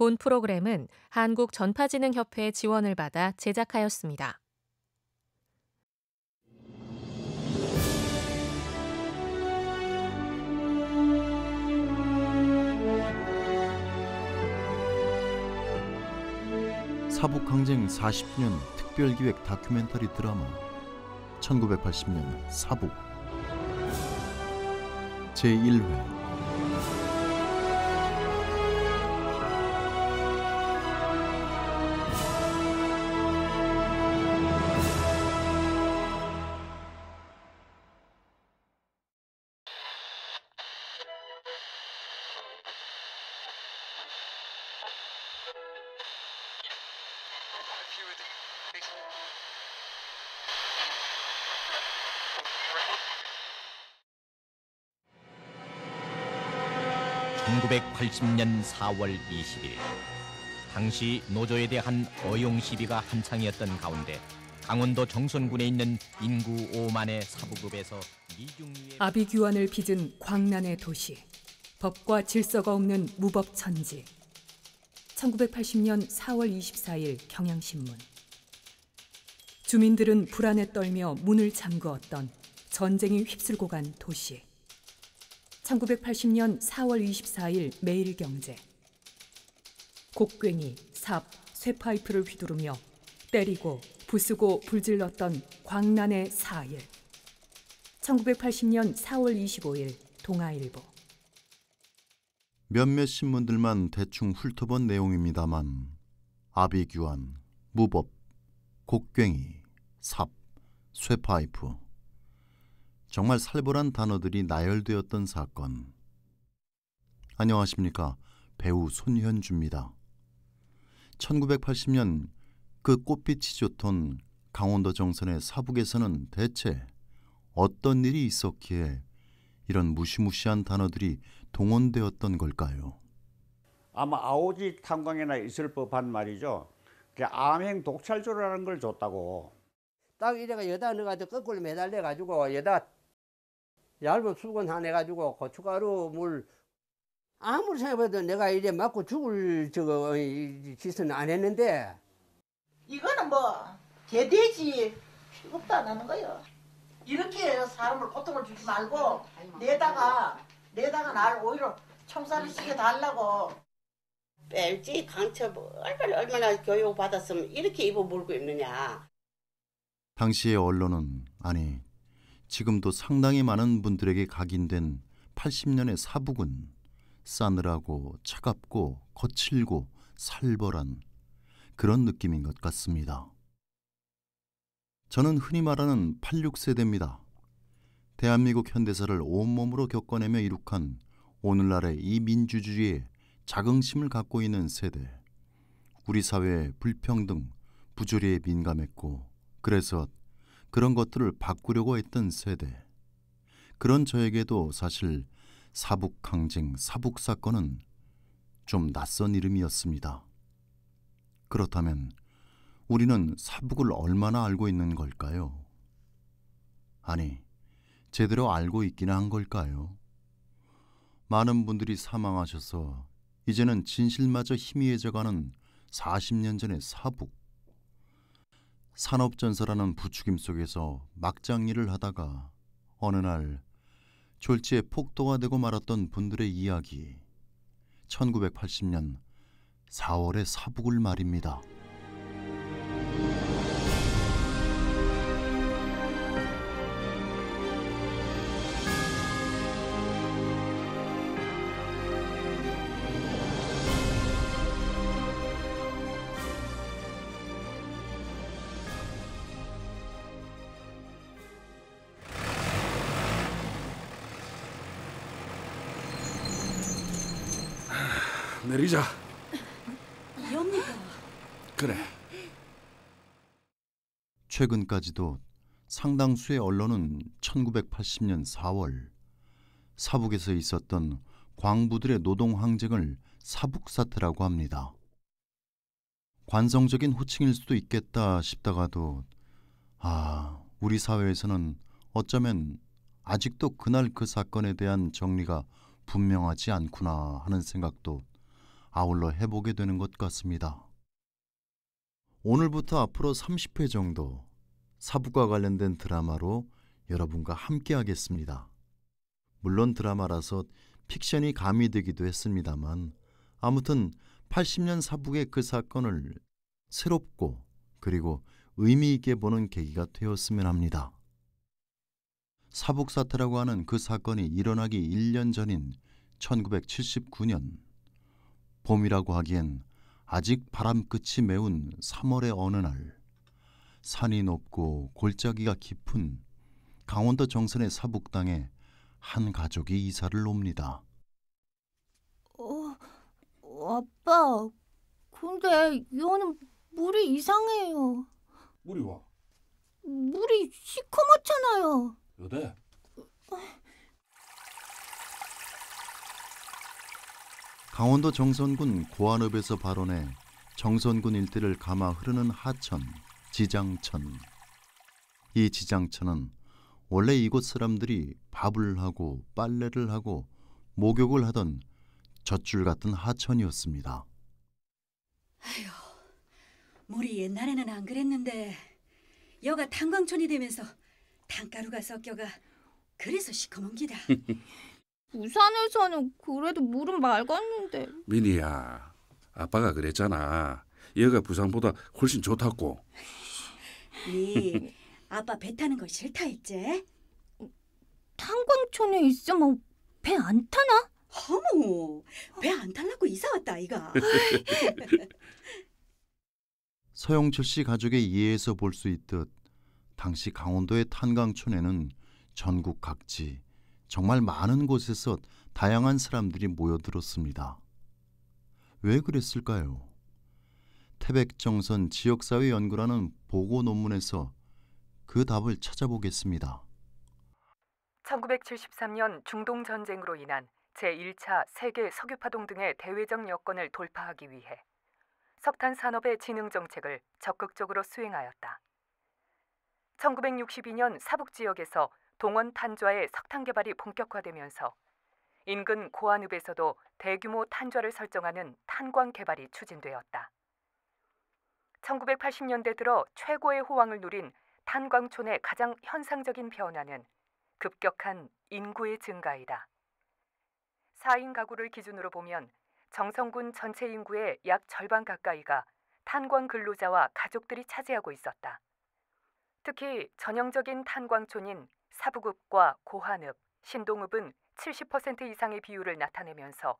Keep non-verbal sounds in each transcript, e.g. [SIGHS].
본 프로그램은 한국전파진흥협회 지원을 받아 제작하였습니다. 사북항쟁 4 0년 특별기획 다큐멘터리 드라마 1980년 사북 제1회 1980년 4월 20일 당시 노조에 대한 어용 시비가 한창이었던 가운데 강원도 정선군에 있는 인구 5만의 사부급에서 미중미의 아비규환을 빚은 광란의 도시 법과 질서가 없는 무법천지 1980년 4월 24일 경향신문 주민들은 불안에 떨며 문을 잠그었던 전쟁이 휩쓸고 간 도시. 1980년 4월 24일 매일경제. 곡괭이, 삽, 쇠파이프를 휘두르며 때리고 부수고 불질렀던 광란의 4일. 1980년 4월 25일 동아일보. 몇몇 신문들만 대충 훑어본 내용입니다만 아비규환, 무법, 곡괭이, 삽, 쇠파이프. 정말 살벌한 단어들이 나열되었던 사건. 안녕하십니까. 배우 손현주입니다. 1980년 그 꽃빛이 좋던 강원도 정선의 사북에서는 대체 어떤 일이 있었기에 이런 무시무시한 단어들이 동원되었던 걸까요? 아마 아오지 탄광에나 있을 법한 말이죠. 암행 독찰조라는 걸 줬다고 딱 이래가 여다 넣어가지고 거꾸로 매달려가지고 여다 얇은 수건 하나 해가지고 고춧가루 물 아무리 생각해도 내가 이제 맞고 죽을 저거 짓은 안 했는데 이거는 뭐 개돼지 피겁도 안는 거예요 이렇게 사람을 고통을 주지 말고 내다가 내다가 날 오히려 청산을 음. 시켜 달라고 뺄지 강첩 얼마나 얼마나 교육 받았으면 이렇게 입어 물고 있느냐 당시의 언론은 아니 지금도 상당히 많은 분들에게 각인된 80년의 사북은 싸늘하고 차갑고 거칠고 살벌한 그런 느낌인 것 같습니다. 저는 흔히 말하는 86세대입니다. 대한민국 현대사를 온몸으로 겪어내며 이룩한 오늘날의 이 민주주의에 자긍심을 갖고 있는 세대. 우리 사회의 불평등, 부조리에 민감했고 그래서 그런 것들을 바꾸려고 했던 세대. 그런 저에게도 사실 사북항쟁, 사북사건은 좀 낯선 이름이었습니다. 그렇다면 우리는 사북을 얼마나 알고 있는 걸까요? 아니, 제대로 알고 있기는 한 걸까요? 많은 분들이 사망하셔서 이제는 진실마저 희미해져가는 40년 전의 사북. 산업전사라는 부추김 속에서 막장 일을 하다가 어느 날 졸지에 폭도가 되고 말았던 분들의 이야기 1980년 4월의 사북을 말입니다. 내리자. 이니까 그래. 최근까지도 상당수의 언론은 1980년 4월 사북에서 있었던 광부들의 노동 항쟁을 사북 사태라고 합니다. 관성적인 호칭일 수도 있겠다 싶다가도 아, 우리 사회에서는 어쩌면 아직도 그날 그 사건에 대한 정리가 분명하지 않구나 하는 생각도 아울러 해보게 되는 것 같습니다. 오늘부터 앞으로 30회 정도 사부과 관련된 드라마로 여러분과 함께 하겠습니다. 물론 드라마라서 픽션이 가미되기도 했습니다만 아무튼 80년 사북의 그 사건을 새롭고 그리고 의미 있게 보는 계기가 되었으면 합니다. 사북 사태라고 하는 그 사건이 일어나기 1년 전인 1979년 봄이라고 하기엔 아직 바람 끝이 매운 3월의 어느 날 산이 높고 골짜기가 깊은 강원도 정선의 사북당에 한 가족이 이사를 옵니다. 어, 아빠, 근데 이는 물이 이상해요. 물이 와. 물이 시커멓잖아요. 여대. 어, 강원도 정선군 고안읍에서 발원해 정선군 일대를 감아 흐르는 하천, 지장천. 이 지장천은 원래 이곳 사람들이 밥을 하고 빨래를 하고 목욕을 하던 젖줄 같은 하천이었습니다. 아휴, 물이 옛날에는 안 그랬는데 여가 탄광촌이 되면서 단가루가 섞여가 그래서 시커먼 기다. [LAUGHS] 부산에서는 그래도 물은 맑았는데. 미니야 아빠가 그랬잖아. 얘가 부산보다 훨씬 좋다고. 니 아빠 배 타는 거 싫다 했지? 탄광촌에 있으면 배 안 타나? 어머, 배안 탈라고 이사 왔다 아이가. [LAUGHS] 서영철 씨 가족의 이해에서 볼 수 있듯 당시 강원도의 탄광촌에는 전국 각지 정말 많은 곳에서 다양한 사람들이 모여들었습니다. 왜 그랬을까요? 태백정선 지역사회 연구라는 보고 논문에서 그 답을 찾아보겠습니다. 1973년 중동 전쟁으로 인한 제1차 세계 석유파동 등의 대외적 여건을 돌파하기 위해 석탄 산업의 진흥 정책을 적극적으로 수행하였다. 1962년 사북 지역에서 동원 탄좌의 석탄 개발이 본격화되면서 인근 고안읍에서도 대규모 탄좌를 설정하는 탄광 개발이 추진되었다. 1980년대 들어 최고의 호황을 누린 탄광촌의 가장 현상적인 변화는 급격한 인구의 증가이다. 4인 가구를 기준으로 보면 정성군 전체 인구의 약 절반 가까이가 탄광 근로자와 가족들이 차지하고 있었다. 특히 전형적인 탄광촌인 사부급과 고환읍, 신동읍은 70% 이상의 비율을 나타내면서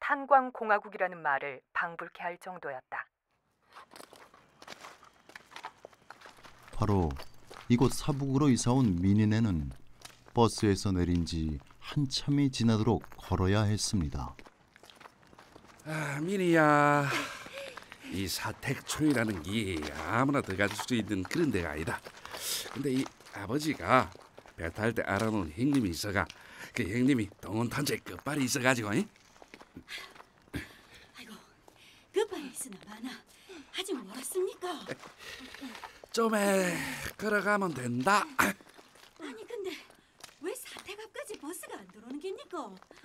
탄광공화국이라는 말을 방불케 할 정도였다. 바로 이곳 사북으로 이사온 민인애는 버스에서 내린 지 한참이 지나도록 걸어야 했습니다. 아, 민이야. 이 사택촌이라는 게 아무나 들어갈 수 있는 그런 데가 아니다. 근데 이 아버지가 배탈 때 알아놓은 형님이 있어가 그 형님이 동원탄재 끝발이 있어가지고 잉? 아이고 끝발이 있으나 마나 아직 멀었습니까? 좀에 걸어가면 된다 아니 근데 왜 사택 앞까지 버스가 안 들어오는 깁니까?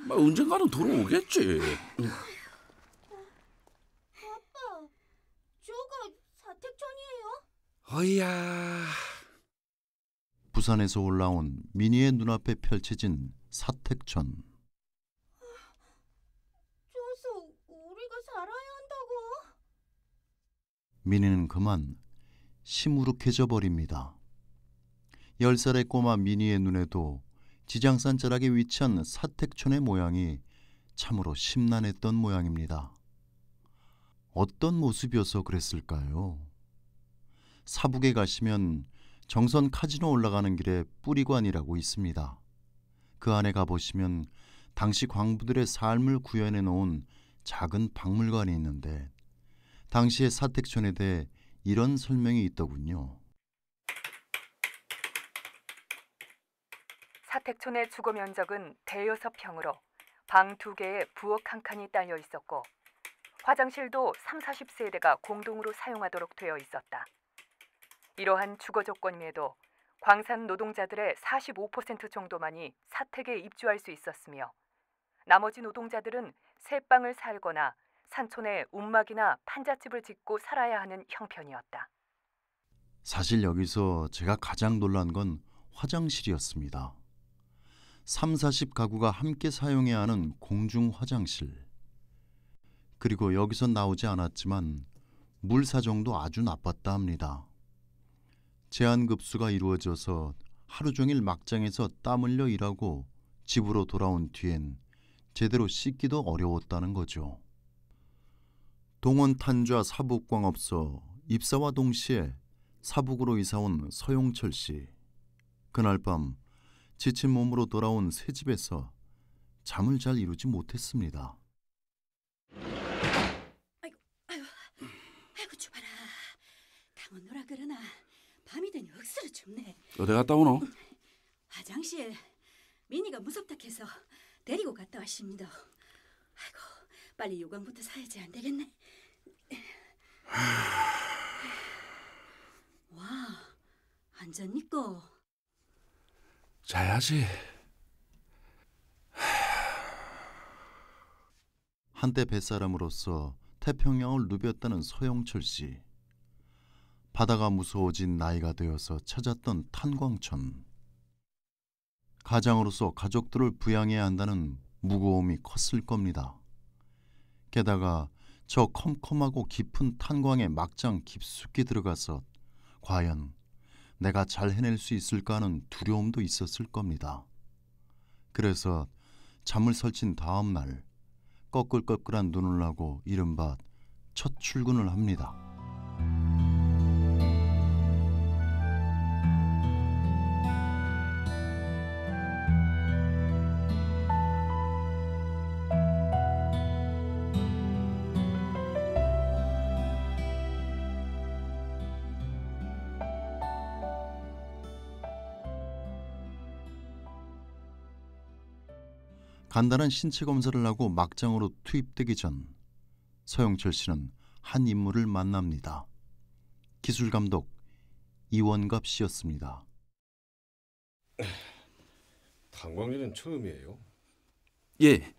뭐 언젠가는 들어오겠지 아빠 저거 사택촌이에요? 어이야 부산에서 올라온 미니의 눈앞에 펼쳐진 사택촌. 존스, 우리가 살아야 한다고? 미니는 그만 시무룩해져 버립니다. 열 살의 꼬마 미니의 눈에도 지장산 자락에 위치한 사택촌의 모양이 참으로 심란했던 모양입니다. 어떤 모습이어서 그랬을까요? 사북에 가시면 정선 카지노 올라가는 길에 뿌리관이라고 있습니다. 그 안에 가보시면 당시 광부들의 삶을 구현해 놓은 작은 박물관이 있는데 당시의 사택촌에 대해 이런 설명이 있더군요. 사택촌의 주거 면적은 대여섯 평으로 방 두개에 부엌 한 칸이 딸려 있었고 화장실도 3, 40세대가 공동으로 사용하도록 되어 있었다. 이러한 주거 조건임에도 광산 노동자들의 45% 정도만이 사택에 입주할 수 있었으며 나머지 노동자들은 새 빵을 살거나 산촌에 움막이나 판잣집을 짓고 살아야 하는 형편이었다. 사실 여기서 제가 가장 놀란 건 화장실이었습니다. 3, 40가구가 함께 사용해야 하는 공중 화장실. 그리고 여기서 나오지 않았지만 물 사정도 아주 나빴다 합니다. 제한급수가 이루어져서 하루 종일 막장에서 땀 흘려 일하고 집으로 돌아온 뒤엔 제대로 씻기도 어려웠다는 거죠. 동원 탄좌 사북광업소 입사와 동시에 사북으로 이사온 서용철 씨. 그날 밤 지친 몸으로 돌아온 새 집에서 잠을 잘 이루지 못했습니다. 아이고, 아이고, 아이고 주봐라. 당은 누라 그러나 밤이 되니 억수로 춥네. 어디 갔다 오노? 화장실. 민이가 무섭다 해서 데리고 갔다 왔습니다. 아이고, 빨리 요강부터 사야지 안 되겠네. [SIGHS] 와, 앉았니까? 자야지. 한때 뱃사람으로서 태평양을 누볐다는 서영철 씨. 바다가 무서워진 나이가 되어서 찾았던 탄광천. 가장으로서 가족들을 부양해야 한다는 무거움이 컸을 겁니다. 게다가 저 컴컴하고 깊은 탄광에 막장 깊숙이 들어가서 과연 내가 잘 해낼 수 있을까 하는 두려움도 있었을 겁니다. 그래서 잠을 설친 다음 날 꺼끌꺼끌한 눈을 나고 이른바 첫 출근을 합니다. 간단한 신체 검사를 하고 막장으로 투입되기 전 서영철 씨는 한 인물을 만납니다. 기술 감독 이원갑 씨였습니다. 탄광질은 처음이에요? 예.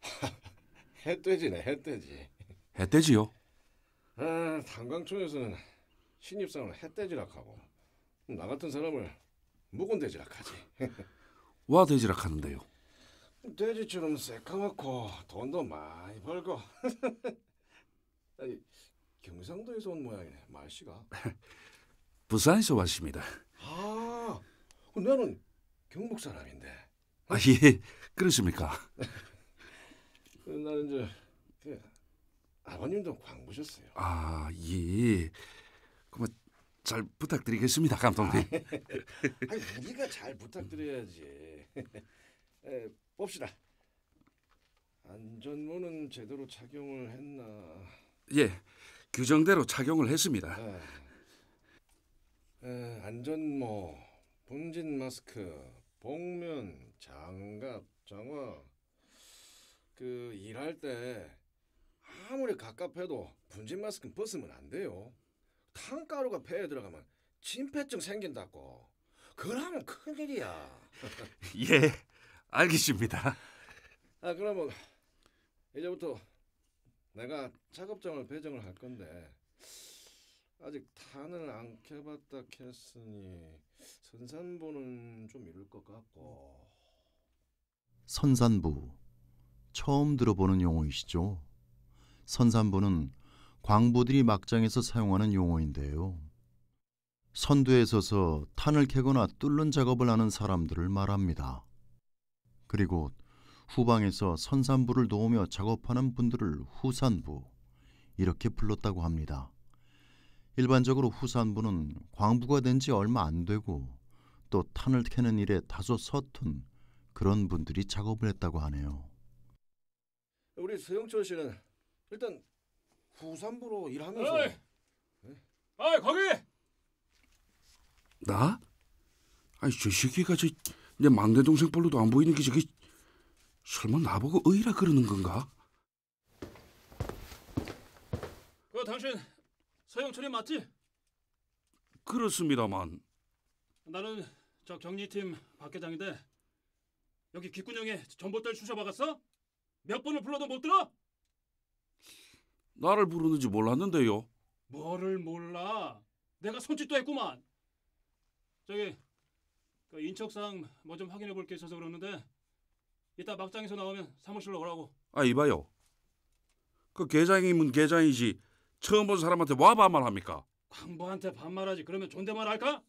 [LAUGHS] 해돼지네 해돼지. 해돼지요? 아, 당광촌에서는 신입사원 을 해돼지락 하고 나 같은 사람을 묵은돼지락 하지. [LAUGHS] 와돼지락 하는데요. 돼지처럼 새까맣고 돈도 많이 벌고 [LAUGHS] 아니, 경상도에서 온 모양이네 말씨가 [LAUGHS] 부산에서 왔습니다 아 나는 경북 사람인데 아예 그렇습니까 [LAUGHS] 나는 이제 그, 아버님도 광부셨어요 아예 그만 잘 부탁드리겠습니다 감독님 아, 니 우리가 잘 부탁드려야지 에, 봅시다. 안전모는 제대로 착용을 했나? 예, 규정대로 착용을 했습니다. 아, 아, 안전모, 분진 마스크, 복면, 장갑, 장화. 그 일할 때 아무리 갑갑해도 분진 마스크 벗으면 안 돼요. 탄가루가 폐에 들어가면 침패증 생긴다고. 그러면 큰일이야. [LAUGHS] 예. 알겠습니다. [LAUGHS] 아 그러면 이제부터 내가 작업장을 배정을 할 건데 아직 탄을 안 켜봤다 했으니 선산부는 좀 이룰 것 같고 선산부 처음 들어보는 용어이시죠? 선산부는 광부들이 막장에서 사용하는 용어인데요. 선두에 서서 탄을 캐거나 뚫는 작업을 하는 사람들을 말합니다. 그리고 후방에서 선산부를 도우며 작업하는 분들을 후산부 이렇게 불렀다고 합니다. 일반적으로 후산부는 광부가 된 지 얼마 안 되고 또 탄을 캐는 일에 다소 서툰 그런 분들이 작업을 했다고 하네요. 우리 서영철 씨는 일단 후산부로 일하면서 에이! 아 거기 나? 아니 저 새끼가 저내 막내 동생 볼로도 안 보이는 게 저게 설마 나보고 의라 그러는 건가? 그 당신 서영철이 맞지? 그렇습니다만 나는 저 격리팀 박 회장인데 여기 기구형에 전봇대를 주셔박았어? 몇 번을 불러도 못 들어? 나를 부르는지 몰랐는데요 뭐를 몰라 내가 손짓도 했구만 저기 그인척사항뭐좀 확인해 볼 게 있어서 그러는데 이따 막장에서 나오면 사무실로 오라고. 아 이봐요. 그 계장이면 계장이지 처음 본 사람한테 와 반말 합니까? 광부한테 반말하지 그러면 존댓말 할까?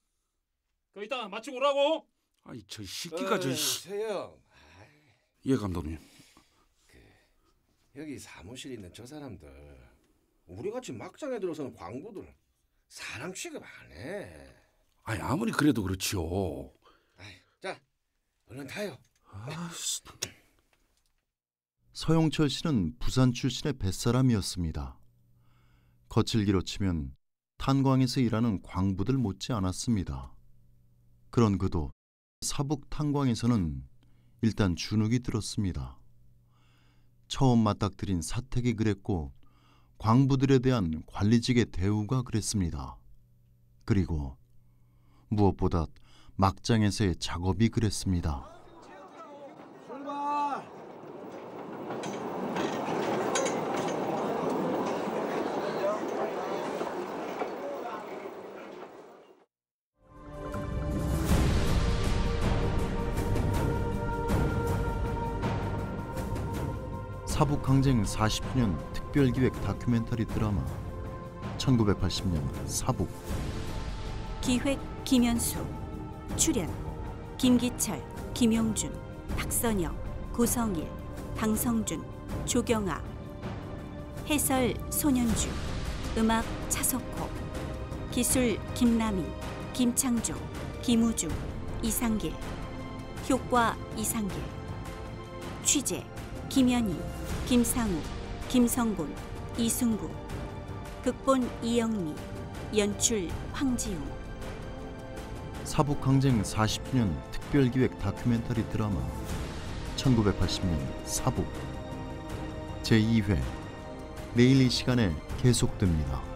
그 이따 마치고 오라고. 아이 저 시끼가 저 어, 씨. 세영. 예 감독님. 그, 여기 사무실 있는 저 사람들 우리같이 막장에 들어서는 광부들 사람 취급 안 해. 아니 아무리 그래도 그렇지요. 자, 얼른 네. 타요. 아씨. 서영철 씨는 부산 출신의 뱃사람이었습니다. 거칠기로 치면 탄광에서 일하는 광부들 못지 않았습니다. 그런 그도 사북 탄광에서는 일단 주눅이 들었습니다. 처음 맞닥뜨린 사택이 그랬고 광부들에 대한 관리직의 대우가 그랬습니다. 그리고 무엇보다 막장에서의 작업이 그랬습니다. 사북 항쟁 4 0년 특별기획 다큐멘터리 드라마 1980년 사북 기획 김현수 출연 김기철, 김용준, 박선영, 고성일, 방성준, 조경아 해설 손현주 음악 차석호 기술 김남인, 김창조, 김우주 이상길 효과 이상길 취재 김현희 김상우, 김성곤, 이승구 극본 이영미 연출 황지웅 사북항쟁 40주년 특별기획 다큐멘터리 드라마 1980년 사북 제2회 내일 이 시간에 계속됩니다.